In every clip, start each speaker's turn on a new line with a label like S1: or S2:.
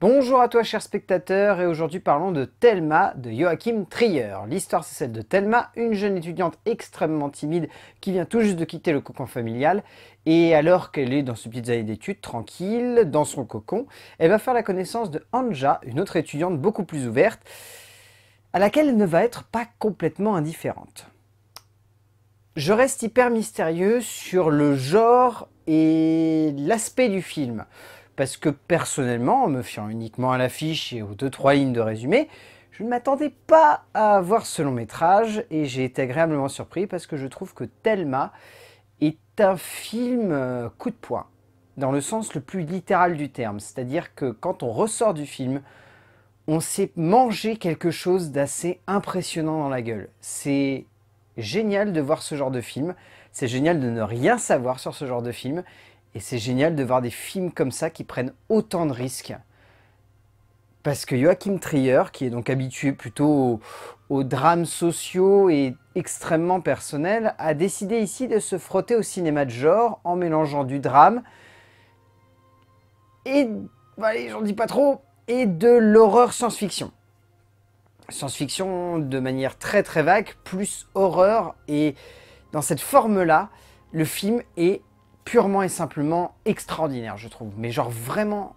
S1: Bonjour à toi chers spectateurs et aujourd'hui parlons de Thelma de Joachim Trier. L'histoire c'est celle de Thelma, une jeune étudiante extrêmement timide qui vient tout juste de quitter le cocon familial et alors qu'elle est dans ses petites années d'études, tranquille, dans son cocon, elle va faire la connaissance de Anja, une autre étudiante beaucoup plus ouverte à laquelle elle ne va être pas complètement indifférente. Je reste hyper mystérieux sur le genre et l'aspect du film parce que personnellement, en me fiant uniquement à l'affiche et aux deux trois lignes de résumé, je ne m'attendais pas à voir ce long métrage et j'ai été agréablement surpris parce que je trouve que Thelma est un film euh, coup de poing, dans le sens le plus littéral du terme, c'est-à-dire que quand on ressort du film, on s'est mangé quelque chose d'assez impressionnant dans la gueule. C'est génial de voir ce genre de film, c'est génial de ne rien savoir sur ce genre de film, et c'est génial de voir des films comme ça qui prennent autant de risques. Parce que Joachim Trier, qui est donc habitué plutôt aux, drames sociaux et extrêmement personnels, a décidé ici de se frotter au cinéma de genre en mélangeant du drame et, bah, j'en dis pas trop, et de l'horreur science-fiction science-fiction de manière très très vague, plus horreur. Et dans cette forme-là, le film est purement et simplement extraordinaire, je trouve. Mais genre vraiment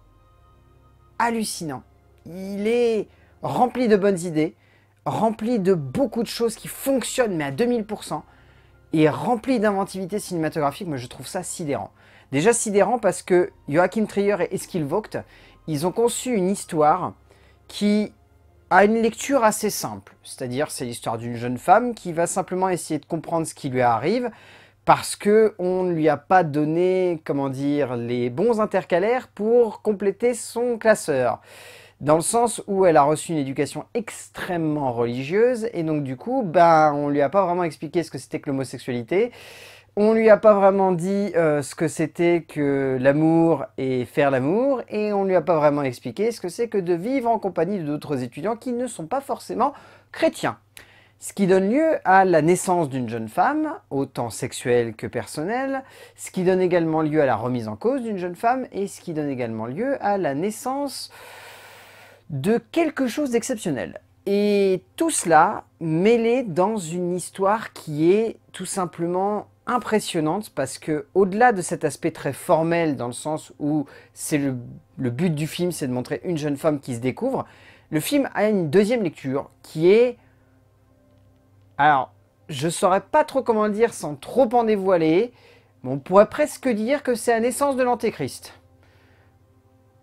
S1: hallucinant. Il est rempli de bonnes idées, rempli de beaucoup de choses qui fonctionnent, mais à 2000%, et rempli d'inventivité cinématographique, Moi, je trouve ça sidérant. Déjà sidérant parce que Joachim Trier et Eskil Vogt, ils ont conçu une histoire qui a une lecture assez simple. C'est-à-dire, c'est l'histoire d'une jeune femme qui va simplement essayer de comprendre ce qui lui arrive, parce que on ne lui a pas donné, comment dire, les bons intercalaires pour compléter son classeur. Dans le sens où elle a reçu une éducation extrêmement religieuse, et donc du coup, ben, on lui a pas vraiment expliqué ce que c'était que l'homosexualité, on ne lui a pas vraiment dit euh, ce que c'était que l'amour et faire l'amour, et on lui a pas vraiment expliqué ce que c'est que de vivre en compagnie d'autres étudiants qui ne sont pas forcément chrétiens. Ce qui donne lieu à la naissance d'une jeune femme, autant sexuelle que personnelle, ce qui donne également lieu à la remise en cause d'une jeune femme, et ce qui donne également lieu à la naissance de quelque chose d'exceptionnel. Et tout cela mêlé dans une histoire qui est tout simplement impressionnante parce que au-delà de cet aspect très formel dans le sens où c'est le, le, but du film c'est de montrer une jeune femme qui se découvre, le film a une deuxième lecture qui est alors, je saurais pas trop comment dire sans trop en dévoiler, mais on pourrait presque dire que c'est la naissance de l'Antéchrist.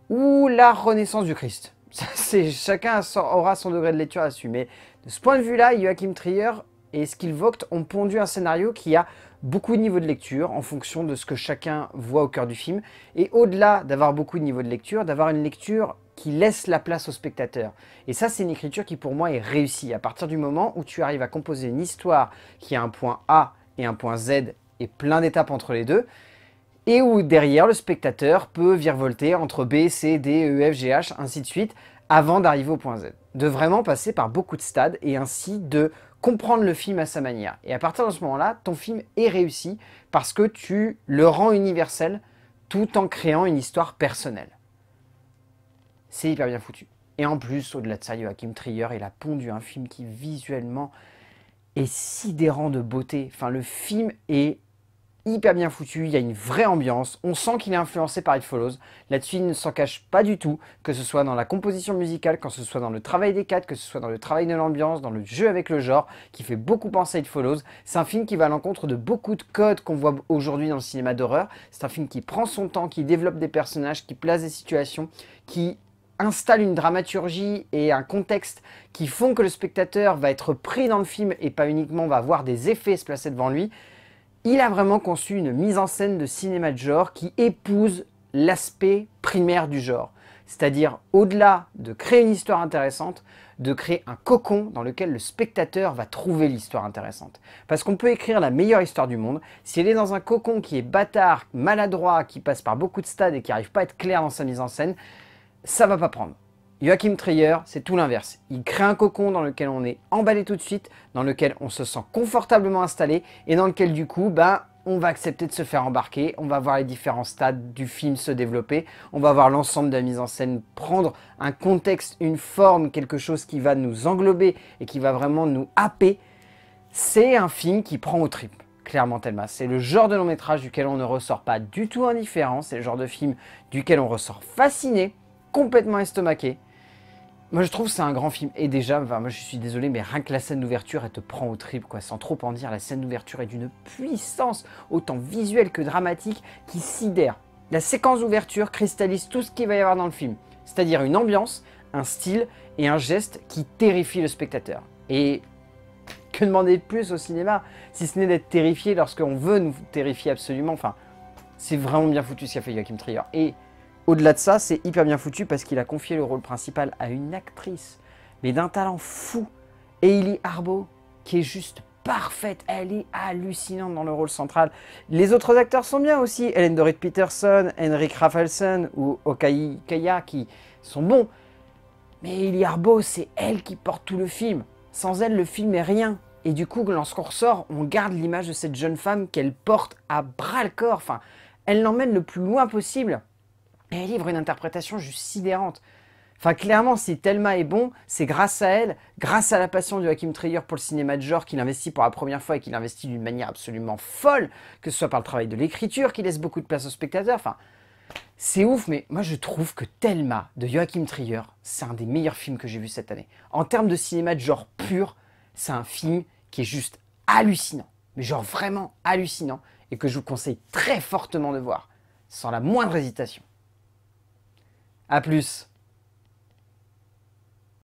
S1: Ou la renaissance du Christ. chacun aura son degré de lecture à assumer. De ce point de vue-là, Joachim Trier et ce ont pondu un scénario qui a beaucoup de niveaux de lecture en fonction de ce que chacun voit au cœur du film. Et au-delà d'avoir beaucoup de niveaux de lecture, d'avoir une lecture qui laisse la place au spectateur. Et ça, c'est une écriture qui, pour moi, est réussie. À partir du moment où tu arrives à composer une histoire qui a un point A et un point Z et plein d'étapes entre les deux, et où derrière, le spectateur peut virevolter entre B, C, D, E, F, G, H, ainsi de suite, avant d'arriver au point Z. De vraiment passer par beaucoup de stades et ainsi de comprendre le film à sa manière. Et à partir de ce moment-là, ton film est réussi parce que tu le rends universel tout en créant une histoire personnelle. C'est hyper bien foutu. Et en plus, au-delà de ça, Joachim Trier, il a pondu un film qui visuellement est sidérant de beauté. Enfin, le film est hyper bien foutu, il y a une vraie ambiance, on sent qu'il est influencé par It Follows, là-dessus il ne s'en cache pas du tout, que ce soit dans la composition musicale, que ce soit dans le travail des cadres, que ce soit dans le travail de l'ambiance, dans le jeu avec le genre, qui fait beaucoup penser à It Follows, c'est un film qui va à l'encontre de beaucoup de codes qu'on voit aujourd'hui dans le cinéma d'horreur, c'est un film qui prend son temps, qui développe des personnages, qui place des situations, qui installe une dramaturgie et un contexte qui font que le spectateur va être pris dans le film et pas uniquement va voir des effets se placer devant lui, il a vraiment conçu une mise en scène de cinéma de genre qui épouse l'aspect primaire du genre. C'est-à-dire, au-delà de créer une histoire intéressante, de créer un cocon dans lequel le spectateur va trouver l'histoire intéressante. Parce qu'on peut écrire la meilleure histoire du monde, si elle est dans un cocon qui est bâtard, maladroit, qui passe par beaucoup de stades et qui n'arrive pas à être clair dans sa mise en scène, ça va pas prendre. Joachim Trier, c'est tout l'inverse. Il crée un cocon dans lequel on est emballé tout de suite, dans lequel on se sent confortablement installé, et dans lequel du coup, bah, on va accepter de se faire embarquer, on va voir les différents stades du film se développer, on va voir l'ensemble de la mise en scène prendre un contexte, une forme, quelque chose qui va nous englober et qui va vraiment nous happer. C'est un film qui prend au trip, clairement Thelma. C'est le genre de long métrage duquel on ne ressort pas du tout indifférent, c'est le genre de film duquel on ressort fasciné, complètement estomaqué. Moi, je trouve que c'est un grand film. Et déjà, moi, je suis désolé, mais rien que la scène d'ouverture, elle te prend au trip, quoi. Sans trop en dire, la scène d'ouverture est d'une puissance, autant visuelle que dramatique, qui sidère. La séquence d'ouverture cristallise tout ce qu'il va y avoir dans le film. C'est-à-dire une ambiance, un style et un geste qui terrifie le spectateur. Et que demander de plus au cinéma, si ce n'est d'être terrifié lorsqu'on veut nous terrifier absolument. Enfin, c'est vraiment bien foutu ce qu'a fait Joachim Trier. Et au-delà de ça, c'est hyper bien foutu parce qu'il a confié le rôle principal à une actrice, mais d'un talent fou, Hailey Arbo, qui est juste parfaite. Elle est hallucinante dans le rôle central. Les autres acteurs sont bien aussi. Ellen Dorit Peterson, Henrik rafelsen ou Okai Kaya qui sont bons. Mais Ellie Arbo, c'est elle qui porte tout le film. Sans elle, le film est rien. Et du coup, lorsqu'on ressort, on garde l'image de cette jeune femme qu'elle porte à bras le corps. Enfin, elle l'emmène le plus loin possible elle livre une interprétation juste sidérante. Enfin, clairement, si Thelma est bon, c'est grâce à elle, grâce à la passion de Joachim Trier pour le cinéma de genre qu'il investit pour la première fois et qu'il investit d'une manière absolument folle, que ce soit par le travail de l'écriture qui laisse beaucoup de place au spectateur. Enfin, c'est ouf, mais moi je trouve que Thelma de Joachim Trier, c'est un des meilleurs films que j'ai vu cette année. En termes de cinéma de genre pur, c'est un film qui est juste hallucinant, mais genre vraiment hallucinant, et que je vous conseille très fortement de voir, sans la moindre hésitation. A plus